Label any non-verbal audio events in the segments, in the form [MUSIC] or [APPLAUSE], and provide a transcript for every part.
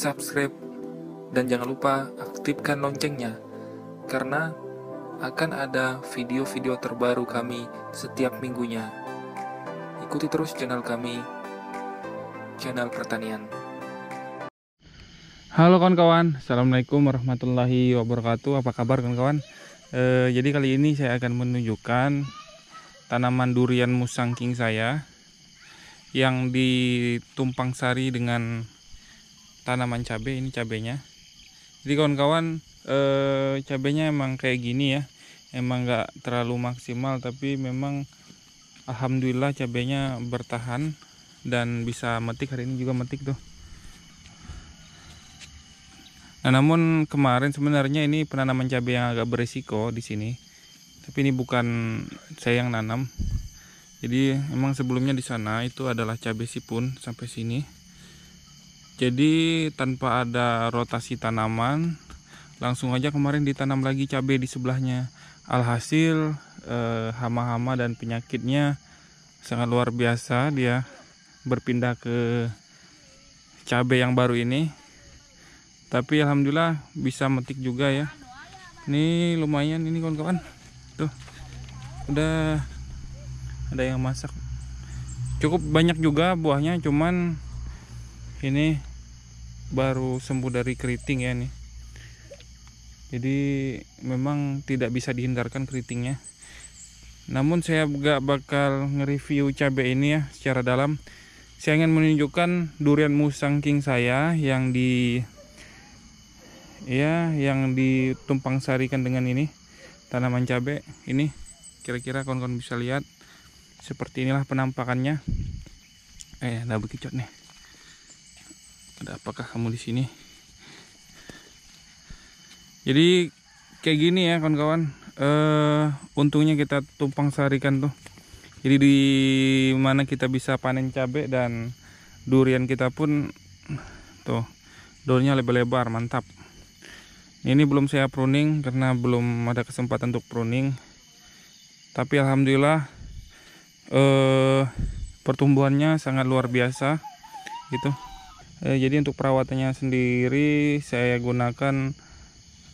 subscribe, dan jangan lupa aktifkan loncengnya, karena akan ada video-video terbaru kami setiap minggunya. Ikuti terus channel kami, channel pertanian. Halo kawan-kawan, Assalamualaikum warahmatullahi wabarakatuh. Apa kabar kawan-kawan? E, jadi kali ini saya akan menunjukkan tanaman durian musangking saya yang ditumpang sari dengan tanaman cabai ini cabenya jadi kawan-kawan eh, cabenya emang kayak gini ya emang nggak terlalu maksimal tapi memang alhamdulillah cabenya bertahan dan bisa metik hari ini juga metik tuh nah namun kemarin sebenarnya ini penanaman cabai yang agak berisiko di sini tapi ini bukan saya yang nanam jadi emang sebelumnya di sana itu adalah cabai sipun sampai sini jadi tanpa ada rotasi tanaman langsung aja kemarin ditanam lagi cabai di sebelahnya alhasil hama eh, hama-hama dan penyakitnya sangat luar biasa dia berpindah ke cabai yang baru ini tapi alhamdulillah bisa metik juga ya ini lumayan ini kawan-kawan tuh udah ada yang masak cukup banyak juga buahnya cuman ini baru sembuh dari keriting ya nih jadi memang tidak bisa dihindarkan keritingnya namun saya gak bakal nge-review cabai ini ya secara dalam saya ingin menunjukkan durian musang king saya yang di ya yang ditumpang sarikan dengan ini tanaman cabai ini kira-kira kawan-kawan bisa lihat seperti inilah penampakannya eh udah bekicot nih ada apakah kamu di sini jadi kayak gini ya kawan-kawan uh, untungnya kita tumpang sarikan tuh jadi di mana kita bisa panen cabai dan durian kita pun tuh daunnya lebar-lebar mantap ini belum saya pruning karena belum ada kesempatan untuk pruning tapi alhamdulillah eh, pertumbuhannya sangat luar biasa gitu Eh, jadi untuk perawatannya sendiri saya gunakan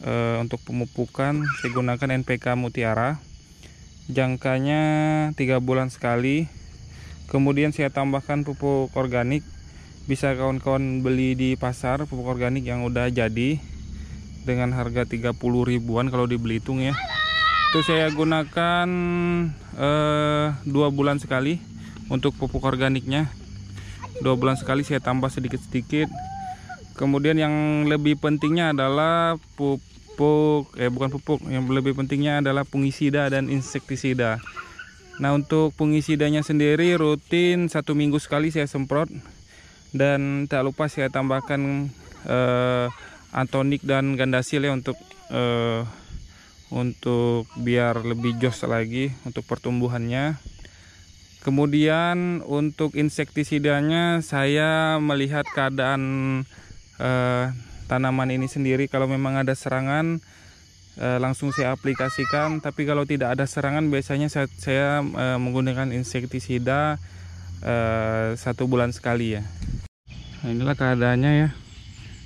e, untuk pemupukan saya gunakan NPK mutiara jangkanya tiga bulan sekali kemudian saya tambahkan pupuk organik bisa kawan-kawan beli di pasar pupuk organik yang udah jadi dengan harga 30 ribuan kalau dibeli Belitung ya itu saya gunakan eh, dua bulan sekali untuk pupuk organiknya dua bulan sekali saya tambah sedikit-sedikit kemudian yang lebih pentingnya adalah pupuk eh bukan pupuk yang lebih pentingnya adalah fungisida dan insektisida nah untuk fungisidanya sendiri rutin satu minggu sekali saya semprot dan tak lupa saya tambahkan eh, antonik dan gandasil ya untuk eh, untuk biar lebih jos lagi untuk pertumbuhannya Kemudian untuk insektisidanya saya melihat keadaan eh, tanaman ini sendiri kalau memang ada serangan eh, langsung saya aplikasikan tapi kalau tidak ada serangan biasanya saya, saya eh, menggunakan insektisida eh, satu bulan sekali ya. Nah, inilah keadaannya ya.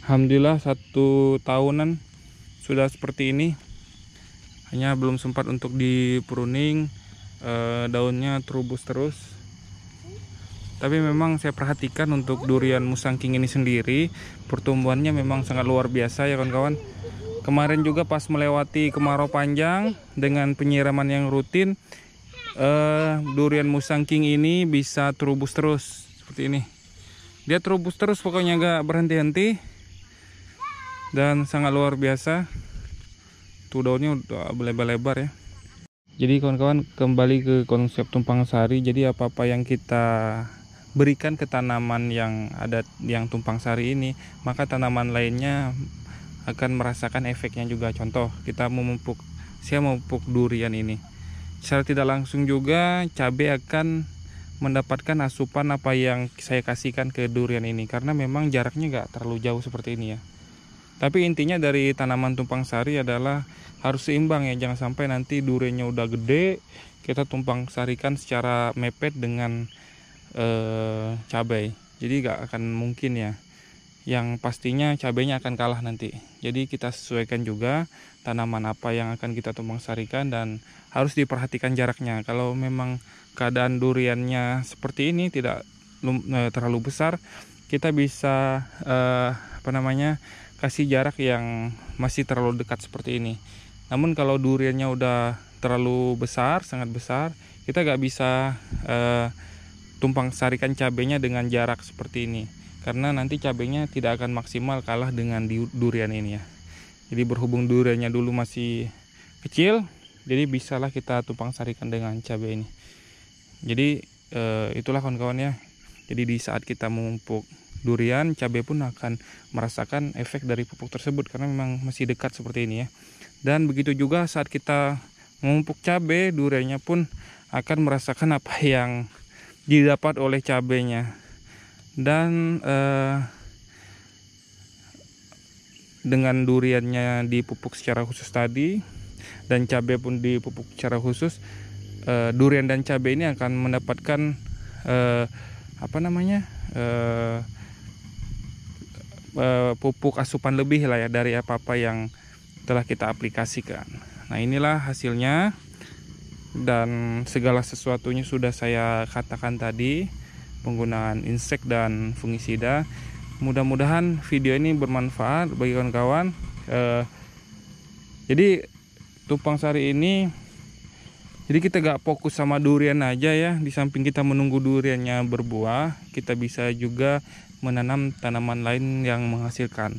Alhamdulillah satu tahunan sudah seperti ini. Hanya belum sempat untuk di pruning eh, daunnya terubus terus tapi memang saya perhatikan untuk durian musang king ini sendiri pertumbuhannya memang sangat luar biasa ya kawan-kawan kemarin juga pas melewati kemarau panjang dengan penyiraman yang rutin eh, durian king ini bisa terubus terus seperti ini dia terubus terus pokoknya gak berhenti-henti dan sangat luar biasa tuh daunnya udah lebar-lebar ya jadi kawan-kawan kembali ke konsep tumpang sari jadi apa-apa yang kita berikan ke tanaman yang ada yang tumpang sari ini maka tanaman lainnya akan merasakan efeknya juga contoh kita memupuk saya memupuk durian ini secara tidak langsung juga cabai akan mendapatkan asupan apa yang saya kasihkan ke durian ini karena memang jaraknya nggak terlalu jauh seperti ini ya tapi intinya dari tanaman tumpang sari adalah harus seimbang ya, jangan sampai nanti durenya udah gede, kita tumpang sarikan secara mepet dengan e, cabai. Jadi nggak akan mungkin ya. Yang pastinya cabainya akan kalah nanti. Jadi kita sesuaikan juga tanaman apa yang akan kita tumpang sarikan dan harus diperhatikan jaraknya. Kalau memang keadaan duriannya seperti ini tidak eh, terlalu besar, kita bisa uh, apa namanya kasih jarak yang masih terlalu dekat seperti ini. Namun kalau duriannya udah terlalu besar, sangat besar, kita gak bisa uh, tumpang sarikan cabenya dengan jarak seperti ini karena nanti cabenya tidak akan maksimal kalah dengan durian ini ya. Jadi berhubung duriannya dulu masih kecil, jadi bisalah kita tumpang sarikan dengan cabai ini. Jadi eh, itulah kawan-kawan ya jadi di saat kita memupuk durian, cabai pun akan merasakan efek dari pupuk tersebut karena memang masih dekat seperti ini ya. Dan begitu juga saat kita memupuk cabai, duriannya pun akan merasakan apa [LAUGHS] yang didapat oleh cabainya. Dan eh, dengan duriannya dipupuk secara khusus tadi dan cabai pun dipupuk secara khusus eh, durian dan cabai ini akan mendapatkan eh, apa namanya uh, uh, pupuk asupan lebih lah ya dari apa apa yang telah kita aplikasikan. Nah inilah hasilnya dan segala sesuatunya sudah saya katakan tadi penggunaan insek dan fungisida. Mudah-mudahan video ini bermanfaat bagi kawan-kawan. Uh, jadi tupang sari ini jadi kita gak fokus sama durian aja ya di samping kita menunggu duriannya berbuah kita bisa juga menanam tanaman lain yang menghasilkan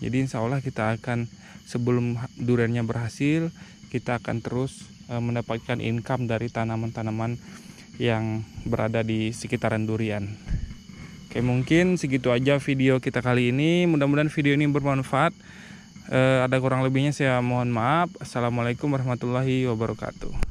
jadi insya Allah kita akan sebelum duriannya berhasil kita akan terus e, mendapatkan income dari tanaman-tanaman yang berada di sekitaran durian. Oke, mungkin segitu aja video kita kali ini. Mudah-mudahan video ini bermanfaat. E, ada kurang lebihnya saya mohon maaf. Assalamualaikum warahmatullahi wabarakatuh.